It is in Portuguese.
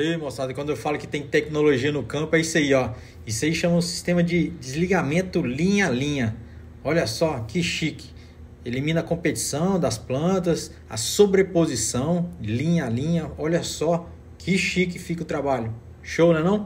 Ei, moçada, quando eu falo que tem tecnologia no campo, é isso aí, ó. Isso aí chama o sistema de desligamento linha a linha. Olha só, que chique. Elimina a competição das plantas, a sobreposição linha a linha. Olha só, que chique fica o trabalho. Show, né não?